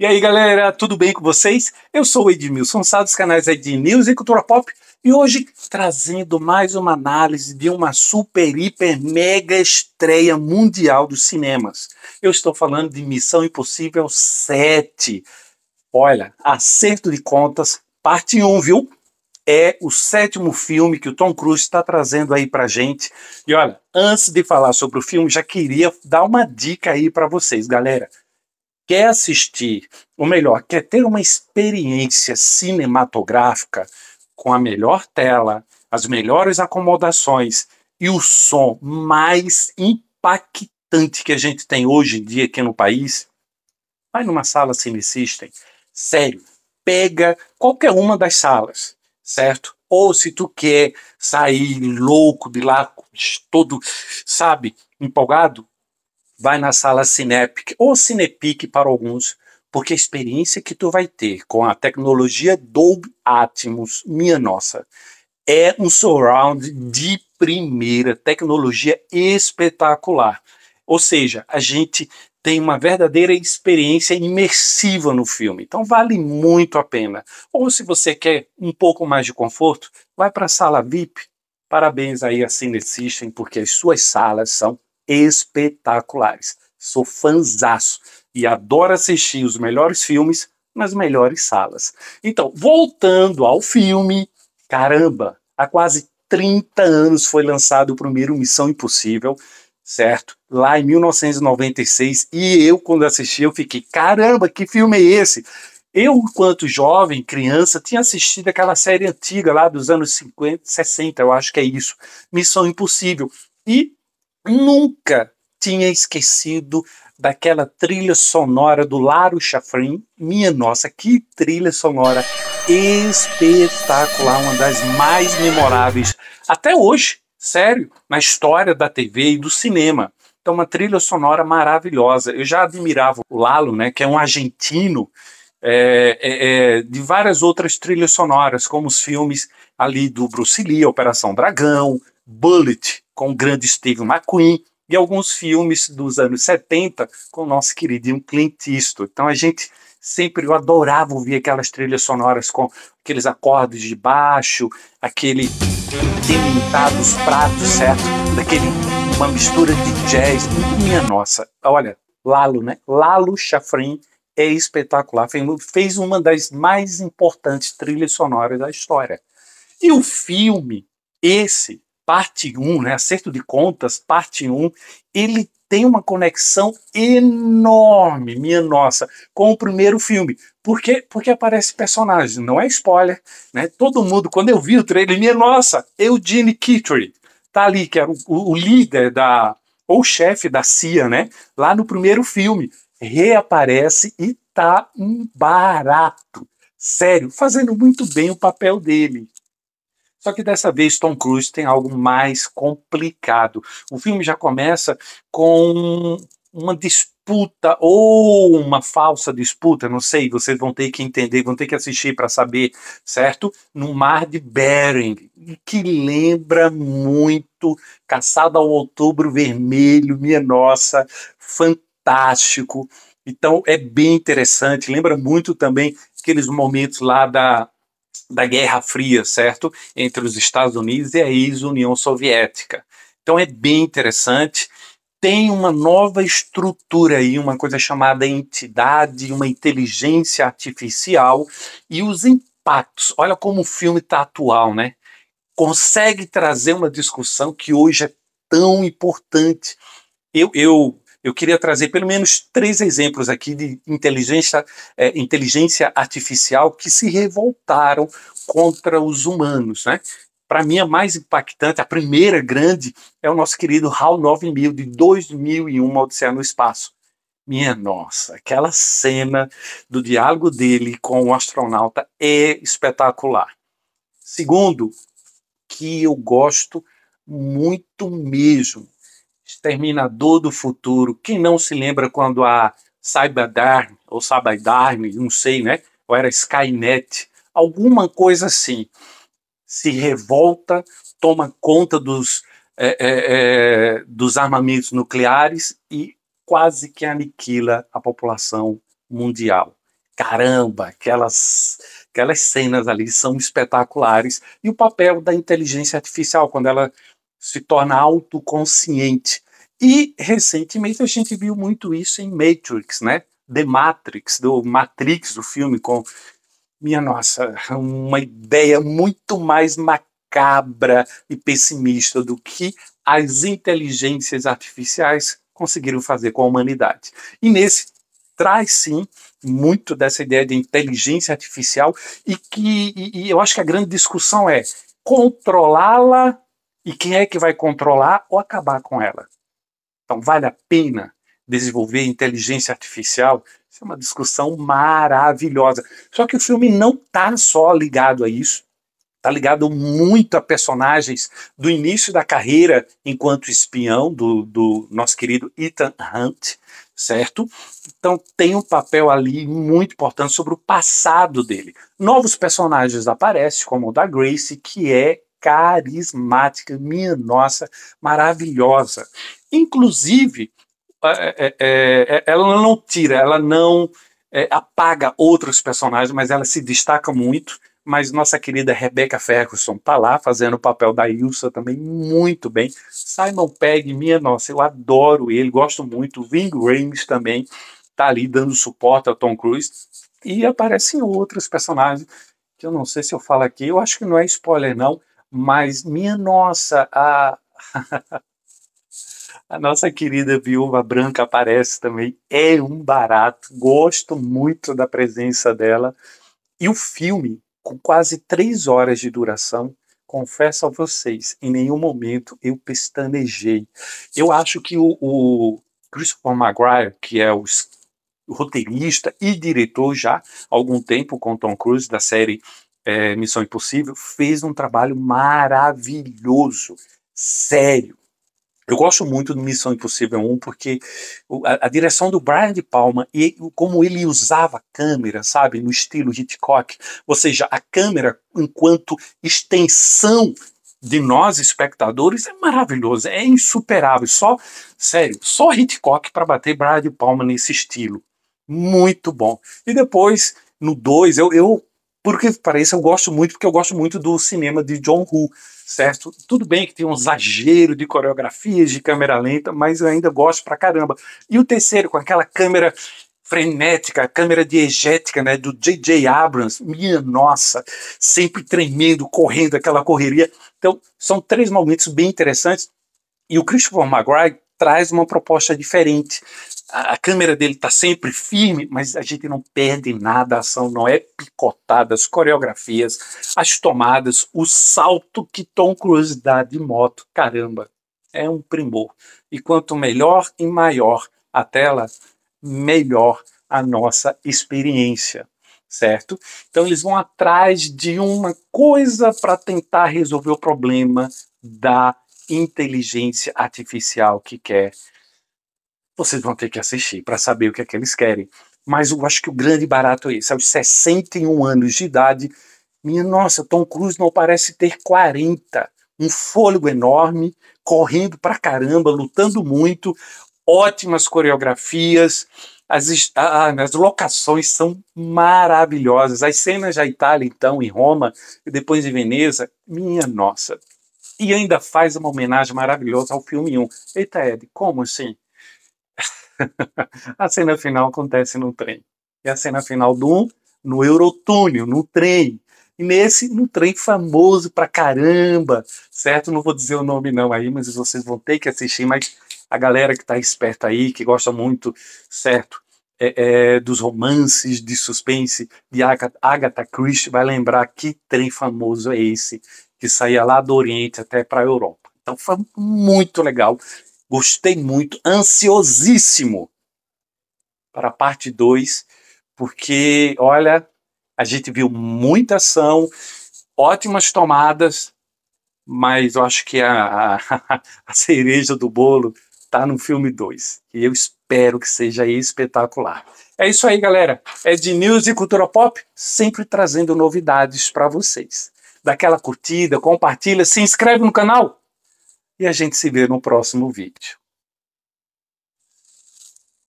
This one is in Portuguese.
E aí galera, tudo bem com vocês? Eu sou o Edmilson Sá dos canais Ed News e Cultura Pop e hoje trazendo mais uma análise de uma super, hiper, mega estreia mundial dos cinemas. Eu estou falando de Missão Impossível 7. Olha, acerto de contas, parte 1, viu? É o sétimo filme que o Tom Cruise está trazendo aí pra gente. E olha, antes de falar sobre o filme, já queria dar uma dica aí para vocês, galera quer assistir, ou melhor, quer ter uma experiência cinematográfica com a melhor tela, as melhores acomodações e o som mais impactante que a gente tem hoje em dia aqui no país, vai numa sala Cine System. Sério, pega qualquer uma das salas, certo? Ou se tu quer sair louco de lá, todo, sabe, empolgado, vai na sala Cinepic ou Cinepic para alguns, porque a experiência que tu vai ter com a tecnologia Dolby Atmos, minha nossa, é um surround de primeira, tecnologia espetacular. Ou seja, a gente tem uma verdadeira experiência imersiva no filme. Então vale muito a pena. Ou se você quer um pouco mais de conforto, vai para a sala VIP. Parabéns aí a Cine System, porque as suas salas são espetaculares. Sou fanzaço e adoro assistir os melhores filmes nas melhores salas. Então, voltando ao filme, caramba, há quase 30 anos foi lançado o primeiro Missão Impossível, certo? Lá em 1996, e eu quando assisti eu fiquei, caramba, que filme é esse? Eu, enquanto jovem, criança, tinha assistido aquela série antiga lá dos anos 50, 60, eu acho que é isso, Missão Impossível. E nunca tinha esquecido daquela trilha sonora do Laro Chafrin. Minha nossa, que trilha sonora espetacular, uma das mais memoráveis até hoje, sério, na história da TV e do cinema. Então, uma trilha sonora maravilhosa. Eu já admirava o Lalo, né, que é um argentino, é, é, é de várias outras trilhas sonoras, como os filmes ali do Bruce Lee, Operação Dragão, Bullet, com o grande Steve McQueen e alguns filmes dos anos 70 com o nosso queridinho Clint Eastwood. Então a gente sempre eu adorava ouvir aquelas trilhas sonoras com aqueles acordes de baixo, aquele delimitar dos pratos, certo? Daquele uma mistura de jazz. Minha nossa, olha, Lalo, né? Lalo Chafrin é espetacular. Fez uma das mais importantes trilhas sonoras da história. E o filme, esse parte 1, né, Acerto de Contas, parte 1, ele tem uma conexão enorme, minha nossa, com o primeiro filme. Por quê? Porque aparece personagem, não é spoiler, né? Todo mundo, quando eu vi o trailer, minha nossa, Eugene Kittery, tá ali, que era o, o líder da, ou chefe da CIA, né? Lá no primeiro filme, reaparece e tá um barato. Sério, fazendo muito bem o papel dele. Só que dessa vez Tom Cruise tem algo mais complicado. O filme já começa com uma disputa ou uma falsa disputa, não sei, vocês vão ter que entender, vão ter que assistir para saber, certo? No Mar de Bering, que lembra muito Caçada ao Outubro Vermelho, minha nossa, fantástico. Então é bem interessante, lembra muito também aqueles momentos lá da da Guerra Fria, certo? Entre os Estados Unidos e a ex-União Soviética. Então é bem interessante. Tem uma nova estrutura aí, uma coisa chamada entidade, uma inteligência artificial e os impactos. Olha como o filme está atual, né? Consegue trazer uma discussão que hoje é tão importante. Eu, eu eu queria trazer pelo menos três exemplos aqui de inteligência, é, inteligência artificial que se revoltaram contra os humanos, né? Para mim, a mais impactante, a primeira grande, é o nosso querido HAL 9000 de 2001, Odisseia no Espaço. Minha nossa, aquela cena do diálogo dele com o astronauta é espetacular. Segundo, que eu gosto muito mesmo Exterminador do Futuro. Quem não se lembra quando a Cyberdarm, ou Cyberdarm, não sei, né? Ou era Skynet, alguma coisa assim, se revolta, toma conta dos, é, é, é, dos armamentos nucleares e quase que aniquila a população mundial. Caramba, aquelas, aquelas cenas ali são espetaculares. E o papel da inteligência artificial, quando ela se torna autoconsciente. E recentemente a gente viu muito isso em Matrix, né? The Matrix, do Matrix, do filme com minha nossa, uma ideia muito mais macabra e pessimista do que as inteligências artificiais conseguiram fazer com a humanidade. E nesse traz sim muito dessa ideia de inteligência artificial e que e, e eu acho que a grande discussão é controlá-la e quem é que vai controlar ou acabar com ela? Então, vale a pena desenvolver inteligência artificial? Isso é uma discussão maravilhosa. Só que o filme não está só ligado a isso. Está ligado muito a personagens do início da carreira enquanto espião do, do nosso querido Ethan Hunt, certo? Então tem um papel ali muito importante sobre o passado dele. Novos personagens aparecem, como o da Grace, que é carismática, minha nossa, maravilhosa. Inclusive, é é, é, é, ela não tira, ela não é, apaga outros personagens, mas ela se destaca muito. Mas nossa querida Rebecca Ferguson tá lá fazendo o papel da Ilsa também muito bem. Simon Pegg, minha nossa, eu adoro ele, gosto muito. Ving Rhames também tá ali dando suporte ao Tom Cruise. E aparecem outros personagens que eu não sei se eu falo aqui, eu acho que não é spoiler não, mas, minha nossa, a, a nossa querida viúva branca aparece também. É um barato. Gosto muito da presença dela. E o filme, com quase três horas de duração, confesso a vocês, em nenhum momento eu pestanejei. Eu acho que o, o Christopher Maguire, que é o roteirista e diretor já há algum tempo com Tom Cruise da série é, Missão Impossível, fez um trabalho maravilhoso, sério. Eu gosto muito do Missão Impossível 1 porque a, a, direção do Brian de Palma e como ele usava a câmera, sabe, no estilo Hitchcock, ou seja, a câmera enquanto extensão de nós espectadores é maravilhoso, é insuperável. Só, sério, só Hitchcock para bater Brian de Palma nesse estilo. Muito bom. E depois no 2, eu, eu porque para isso eu gosto muito, porque eu gosto muito do cinema de John Woo, certo? Tudo bem que tem um exagero de coreografias, de câmera lenta, mas eu ainda gosto pra caramba. E o terceiro, com aquela câmera frenética, câmera diegética, né, do J.J. Abrams, minha nossa, sempre tremendo, correndo aquela correria. Então, são três momentos bem interessantes. E o Christopher McGuire traz uma proposta diferente. A, a câmera dele está sempre firme, mas a gente não perde nada, a ação não é picotada, as coreografias, as tomadas, o salto que Tom Cruise dá de moto, caramba, é um primor. E quanto melhor e maior a tela, melhor a nossa experiência certo? Então eles vão atrás de uma coisa para tentar resolver o problema da inteligência artificial que quer. Vocês vão ter que assistir para saber o que é que eles querem. Mas eu acho que o grande barato é esse. Aos 61 anos de idade, minha nossa, Tom Cruise não parece ter 40. Um fôlego enorme, correndo pra caramba, lutando muito, ótimas coreografias, as, ah, as locações são maravilhosas. As cenas da Itália, então, em Roma, e depois em Veneza, minha nossa, e ainda faz uma homenagem maravilhosa ao filme 1. Eita, Ed, como assim? a cena final acontece no trem. E é a cena final do 1, no Eurotúnel, no trem. E nesse, no trem famoso pra caramba, certo? Não vou dizer o nome não aí, mas vocês vão ter que assistir, mas a galera que tá esperta aí, que gosta muito, certo? é, é, dos romances de suspense de Agatha, Agatha Christie vai lembrar que trem famoso é esse que saía lá do Oriente até para a Europa. Então foi muito legal, gostei muito, ansiosíssimo para a parte 2, porque olha, a gente viu muita ação, ótimas tomadas, mas eu acho que a, a, a cereja do bolo está no filme 2. E eu espero que seja espetacular. É isso aí, galera. É de News e Cultura Pop, sempre trazendo novidades para vocês. Dá aquela curtida, compartilha, se inscreve no canal e a gente se vê no próximo vídeo.